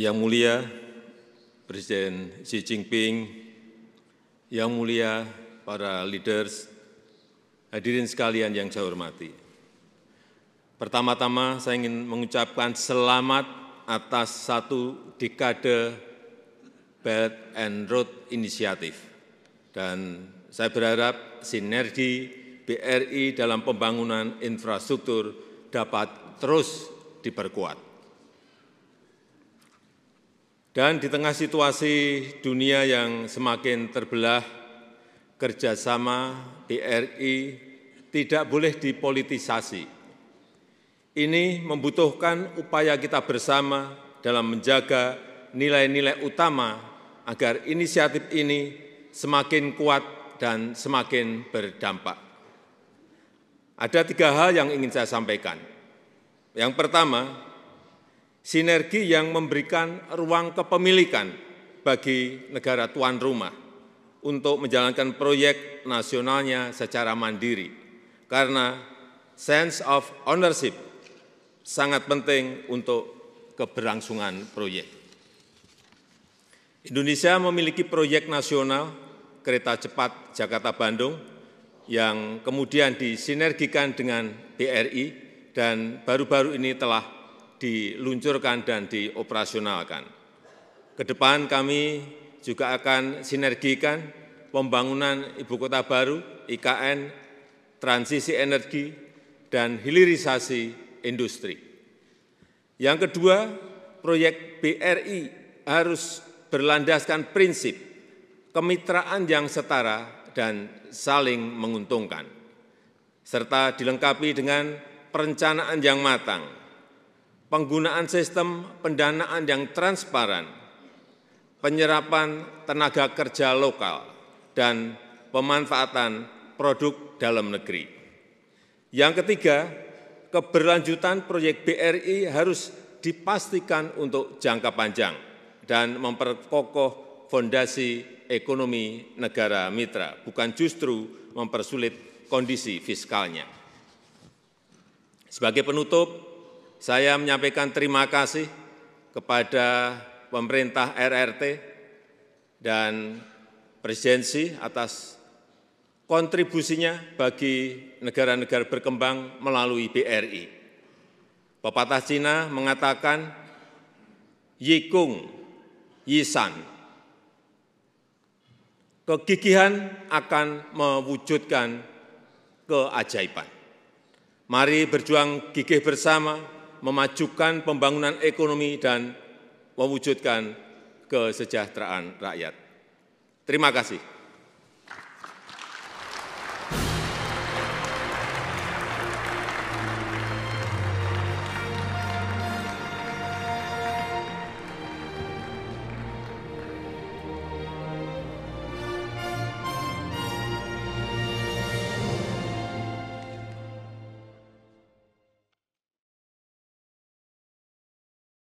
Yang Mulia Presiden Xi Jinping, Yang Mulia para leaders, hadirin sekalian yang saya hormati. Pertama-tama saya ingin mengucapkan selamat atas satu dekade Belt and Road Initiative. Dan saya berharap sinergi BRI dalam pembangunan infrastruktur dapat terus diperkuat. Dan di tengah situasi dunia yang semakin terbelah, kerjasama BRI tidak boleh dipolitisasi. Ini membutuhkan upaya kita bersama dalam menjaga nilai-nilai utama agar inisiatif ini semakin kuat dan semakin berdampak. Ada tiga hal yang ingin saya sampaikan. Yang pertama, sinergi yang memberikan ruang kepemilikan bagi negara tuan rumah untuk menjalankan proyek nasionalnya secara mandiri, karena sense of ownership sangat penting untuk keberlangsungan proyek. Indonesia memiliki proyek nasional kereta cepat Jakarta-Bandung yang kemudian disinergikan dengan BRI dan baru-baru ini telah diluncurkan dan dioperasionalkan. Ke depan kami juga akan sinergikan pembangunan ibu kota baru, IKN, transisi energi, dan hilirisasi industri. Yang kedua, proyek BRI harus berlandaskan prinsip kemitraan yang setara dan saling menguntungkan, serta dilengkapi dengan perencanaan yang matang penggunaan sistem pendanaan yang transparan, penyerapan tenaga kerja lokal, dan pemanfaatan produk dalam negeri. Yang ketiga, keberlanjutan proyek BRI harus dipastikan untuk jangka panjang dan memperkokoh fondasi ekonomi negara mitra, bukan justru mempersulit kondisi fiskalnya. Sebagai penutup, saya menyampaikan terima kasih kepada pemerintah RRT dan presidensi atas kontribusinya bagi negara-negara berkembang melalui BRI. Pepatah Cina mengatakan, Yikung, Yisan. Kegigihan akan mewujudkan keajaiban. Mari berjuang gigih bersama memajukan pembangunan ekonomi dan mewujudkan kesejahteraan rakyat. Terima kasih.